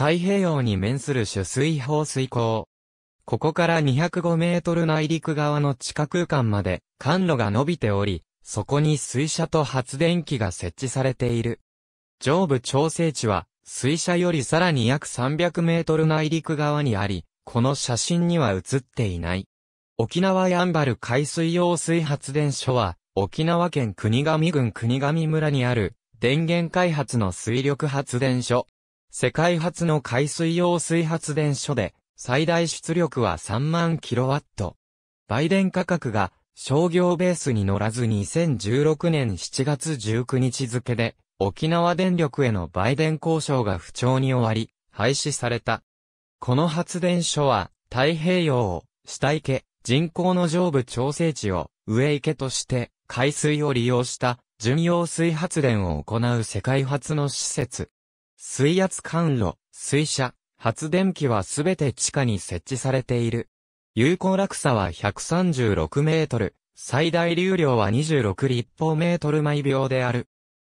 太平洋に面する取水放水口。ここから205メートル内陸側の地下空間まで管路が伸びており、そこに水車と発電機が設置されている。上部調整地は水車よりさらに約300メートル内陸側にあり、この写真には写っていない。沖縄やんばる海水用水発電所は、沖縄県国頭郡国頭村にある電源開発の水力発電所。世界初の海水用水発電所で、最大出力は3万キロワット。売電価格が商業ベースに乗らず2016年7月19日付で、沖縄電力への売電交渉が不調に終わり、廃止された。この発電所は、太平洋を、下池、人口の上部調整地を、上池として、海水を利用した、巡洋水発電を行う世界初の施設。水圧管路、水車、発電機はすべて地下に設置されている。有効落差は136メートル、最大流量は26立方メートル毎秒である。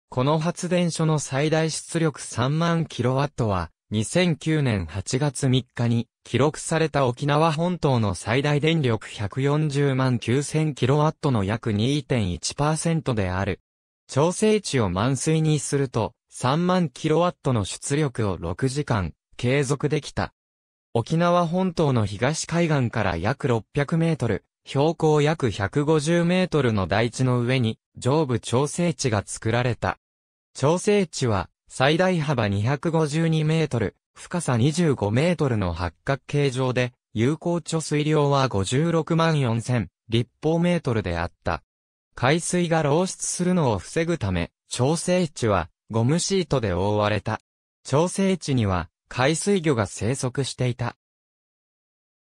この発電所の最大出力3万キロワットは、2009年8月3日に記録された沖縄本島の最大電力140万9000キロワットの約2.1%である。調整値を満水にすると、3万キロワットの出力を6時間継続できた。沖縄本島の東海岸から約600メートル、標高約150メートルの台地の上に上部調整地が作られた。調整地は最大幅252メートル、深さ25メートルの八角形状で、有効貯水量は56万4000立方メートルであった。海水が漏出するのを防ぐため、調整地はゴムシートで覆われた。調整池には海水魚が生息していた。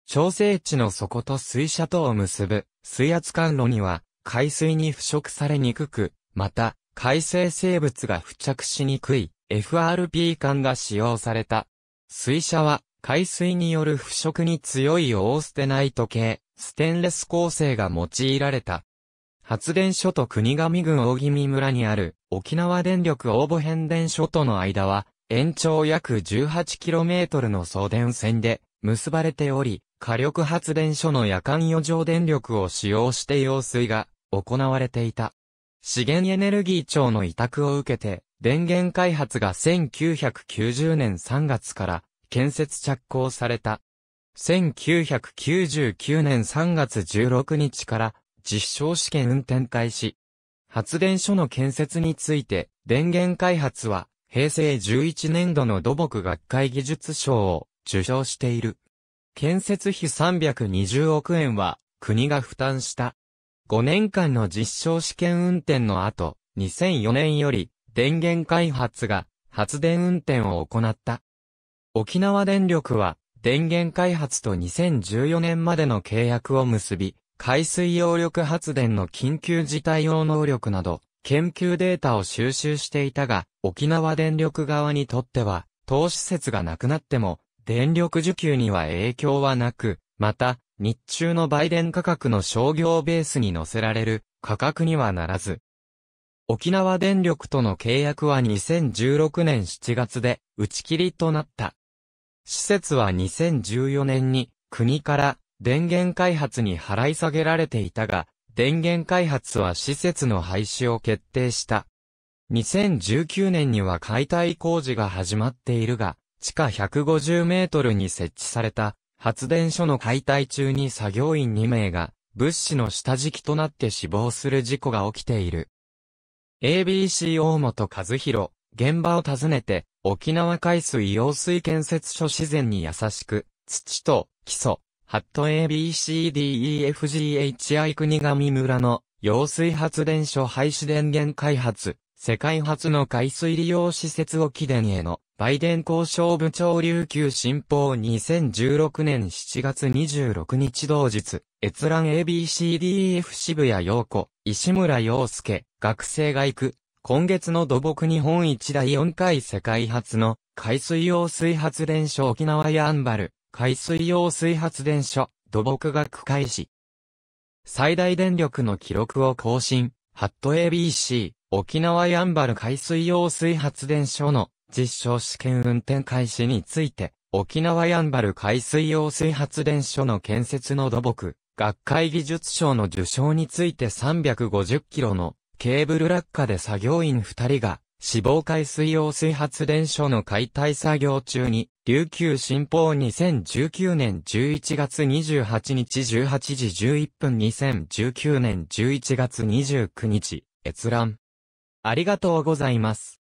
調整池の底と水車とを結ぶ水圧管路には海水に腐食されにくく、また海生生物が付着しにくい FRP 管が使用された。水車は海水による腐食に強いオーステナイト系、ステンレス構成が用いられた。発電所と国神郡大宜村にある沖縄電力応募変電所との間は延長約 18km の送電線で結ばれており、火力発電所の夜間余剰電力を使用して用水が行われていた。資源エネルギー庁の委託を受けて、電源開発が1990年3月から建設着工された。1999年3月16日から実証試験運転開始。発電所の建設について、電源開発は、平成11年度の土木学会技術賞を受賞している。建設費320億円は、国が負担した。5年間の実証試験運転の後、2004年より、電源開発が、発電運転を行った。沖縄電力は、電源開発と2014年までの契約を結び、海水揚力発電の緊急事態用能力など、研究データを収集していたが、沖縄電力側にとっては、当施設がなくなっても、電力需給には影響はなく、また、日中の売電価格の商業ベースに乗せられる価格にはならず。沖縄電力との契約は2016年7月で打ち切りとなった。施設は2014年に国から電源開発に払い下げられていたが、電源開発は施設の廃止を決定した。2019年には解体工事が始まっているが、地下150メートルに設置された発電所の解体中に作業員2名が物資の下敷きとなって死亡する事故が起きている。ABC 大本和弘、現場を訪ねて、沖縄海水用水建設所自然に優しく、土と基礎、ハット ABCDEFGHI 国神村の揚水発電所廃止電源開発、世界初の海水利用施設を起電への、バイデン交渉部長琉球新報2016年7月26日同日、閲覧 ABCDF e 渋谷陽子、石村陽介、学生が行く、今月の土木日本一第4回世界初の海水用水発電所沖縄やアンバル、海水用水発電所、土木学開始。最大電力の記録を更新、ハット ABC、沖縄ヤンバル海水用水発電所の実証試験運転開始について、沖縄ヤンバル海水用水発電所の建設の土木、学会技術賞の受賞について350キロのケーブル落下で作業員2人が死亡海水溶水発電所の解体作業中に、琉球新報2019年11月28日18時11分2019年11月29日、閲覧。ありがとうございます。